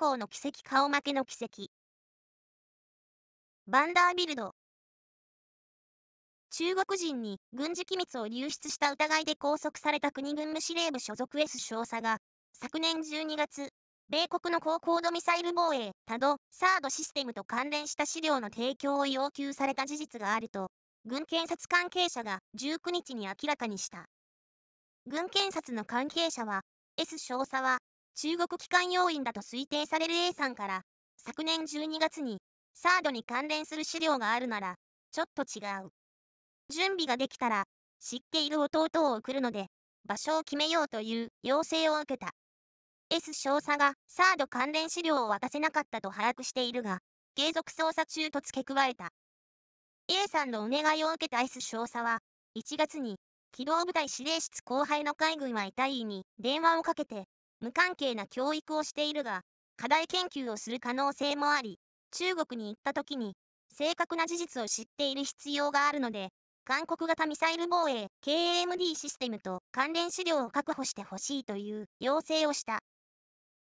行の奇跡顔負けの奇跡。バンダービルド。中国人に軍事機密を流出した疑いで拘束された国軍無司令部所属 S 少佐が、昨年12月、米国の高高度ミサイル防衛、多度、サードシステムと関連した資料の提供を要求された事実があると、軍検察関係者が19日に明らかにした。軍検察の関係者は、S 少佐は、中国機関要員だと推定される A さんから、昨年12月に、サードに関連する資料があるなら、ちょっと違う。準備ができたら、知っている弟を送るので、場所を決めようという要請を受けた。S 少佐がサード関連資料を渡せなかったと把握しているが、継続捜査中と付け加えた。A さんのお願いを受けた S 少佐は、1月に、機動部隊指令室後輩の海軍は隊員に電話をかけて、無関係な教育をしているが、課題研究をする可能性もあり、中国に行った時に、正確な事実を知っている必要があるので、韓国型ミサイル防衛 KMD システムと関連資料を確保してほしいという要請をした。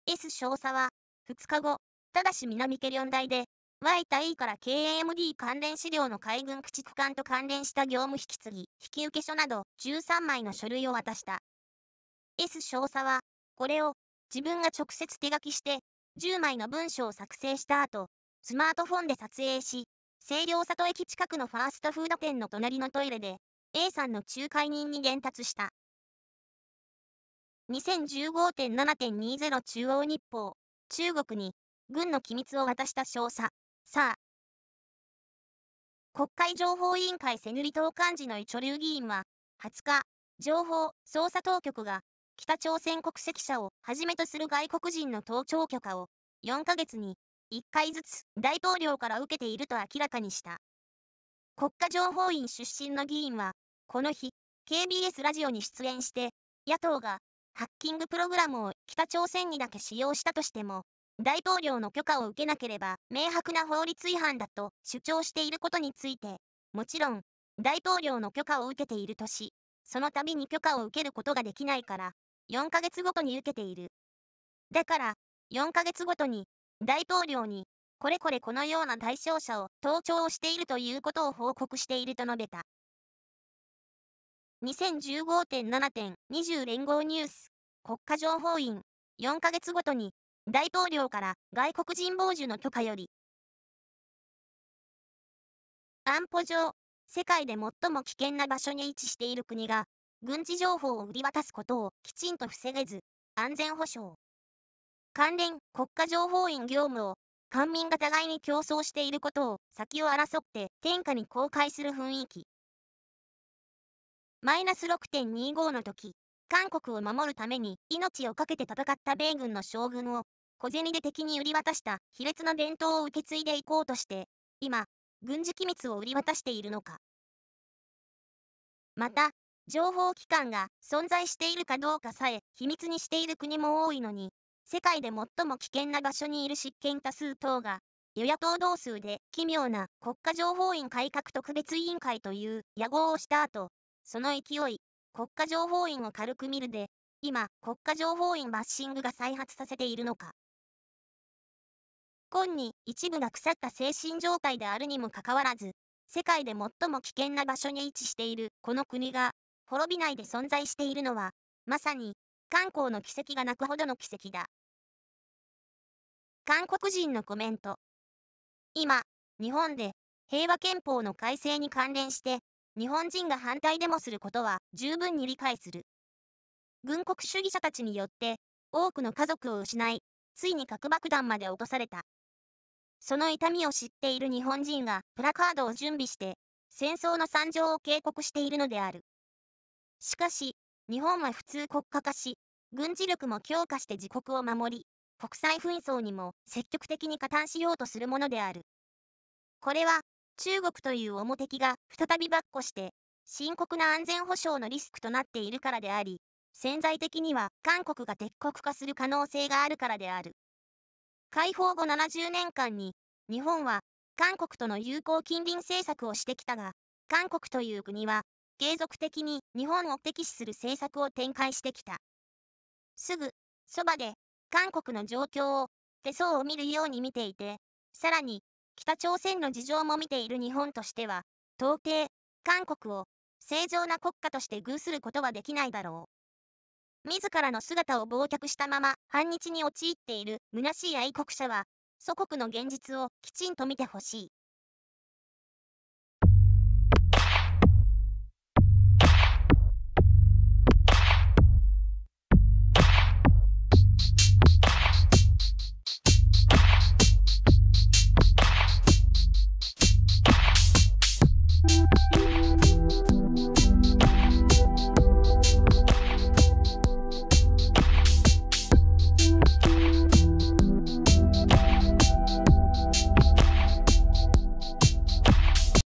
S 少佐は、2日後、ただし南ケリョン大で、Y 対 E から KMD 関連資料の海軍駆逐艦と関連した業務引き継ぎ、引き受け書など13枚の書類を渡した。S 少佐は、これを自分が直接手書きして10枚の文章を作成した後、スマートフォンで撮影し、清涼里駅近くのファーストフード店の隣のトイレで A さんの仲介人に伝達した。2015.7.20中央日報、中国に軍の機密を渡した少佐、さあ。国会情報委員会セヌリ党幹事のイチョリュ議員は、20日、情報、捜査当局が、北朝鮮国籍者をはじめとする外国人の登庁許可を4ヶ月に1回ずつ大統領から受けていると明らかにした。国家情報院出身の議員は、この日、KBS ラジオに出演して、野党がハッキングプログラムを北朝鮮にだけ使用したとしても、大統領の許可を受けなければ明白な法律違反だと主張していることについて、もちろん、大統領の許可を受けているとし、その度に許可を受けることができないから、4ヶ月ごとに受けている。だから、4ヶ月ごとに、大統領に、これこれこのような対象者を盗聴をしているということを報告していると述べた。2015.7.20連合ニュース、国家情報院、4ヶ月ごとに、大統領から外国人傍受の許可より、安保上、世界で最も危険な場所に位置している国が、軍事情報を売り渡すことをきちんと防げず、安全保障。関連国家情報院業務を官民が互いに競争していることを先を争って天下に公開する雰囲気。マイナス6.25の時、韓国を守るために命を懸けて戦った米軍の将軍を小銭で敵に売り渡した卑劣な伝統を受け継いでいこうとして、今、軍事機密を売り渡しているのか。また、情報機関が存在しているかどうかさえ秘密にしている国も多いのに、世界で最も危険な場所にいる執権多数党が、与野党同数で奇妙な国家情報院改革特別委員会という野号をした後、その勢い、国家情報院を軽く見るで、今、国家情報院バッシングが再発させているのか。今に一部が腐った精神状態であるにもかかわらず、世界で最も危険な場所に位置しているこの国が滅びないで存在しているのは、まさに、韓国の奇跡が泣くほどの奇跡だ。韓国人のコメント。今、日本で、平和憲法の改正に関連して、日本人が反対デモすることは十分に理解する。軍国主義者たちによって、多くの家族を失い、ついに核爆弾まで落とされた。その痛みを知っている日本人がプラカードを準備して、戦争の惨状を警告しているのである。しかし、日本は普通国家化し、軍事力も強化して自国を守り、国際紛争にも積極的に加担しようとするものである。これは、中国という表敵が再び跋扈して、深刻な安全保障のリスクとなっているからであり、潜在的には韓国が敵国化する可能性があるからである。解放後70年間に、日本は韓国との友好近隣政策をしてきたが、韓国という国は継続的に日本を敵視する政策を展開してきた。すぐ、そばで、韓国の状況を、手相を見るように見ていて、さらに、北朝鮮の事情も見ている日本としては、到底、韓国を、正常な国家として偶することはできないだろう。自らの姿を忘却したまま、反日に陥っている、虚しい愛国者は、祖国の現実をきちんと見てほしい。